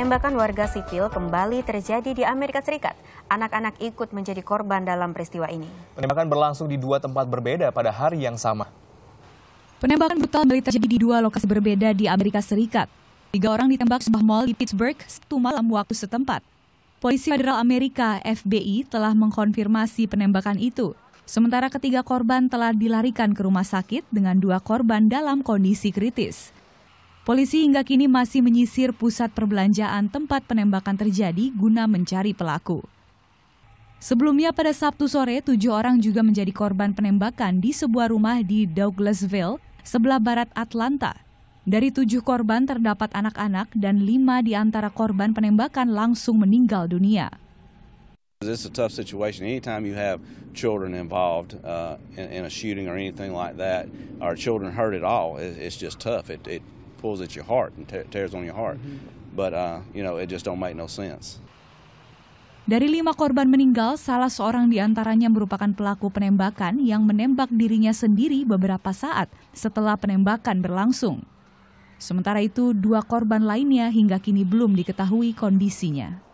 Penembakan warga sipil kembali terjadi di Amerika Serikat. Anak-anak ikut menjadi korban dalam peristiwa ini. Penembakan berlangsung di dua tempat berbeda pada hari yang sama. Penembakan brutal kembali terjadi di dua lokasi berbeda di Amerika Serikat. Tiga orang ditembak sebuah mall di Pittsburgh satu malam waktu setempat. Polisi Federal Amerika (FBI) telah mengkonfirmasi penembakan itu. Sementara ketiga korban telah dilarikan ke rumah sakit dengan dua korban dalam kondisi kritis. Polisi hingga kini masih menyisir pusat perbelanjaan tempat penembakan terjadi guna mencari pelaku. Sebelumnya pada Sabtu sore, tujuh orang juga menjadi korban penembakan di sebuah rumah di Douglasville, sebelah barat Atlanta. Dari tujuh korban terdapat anak-anak dan lima di antara korban penembakan langsung meninggal dunia. This is a tough situation. Anytime you have children involved uh, in, in a shooting or anything like that, or children hurt at all, it's just tough pulls at your heart and te tears on your heart. Mm -hmm. But uh, you know, it just don't make no sense. Dari lima korban meninggal, salah seorang diantaranya merupakan pelaku penembakan yang menembak dirinya sendiri beberapa saat setelah penembakan berlangsung. Sementara itu, dua korban lainnya hingga kini belum diketahui kondisinya.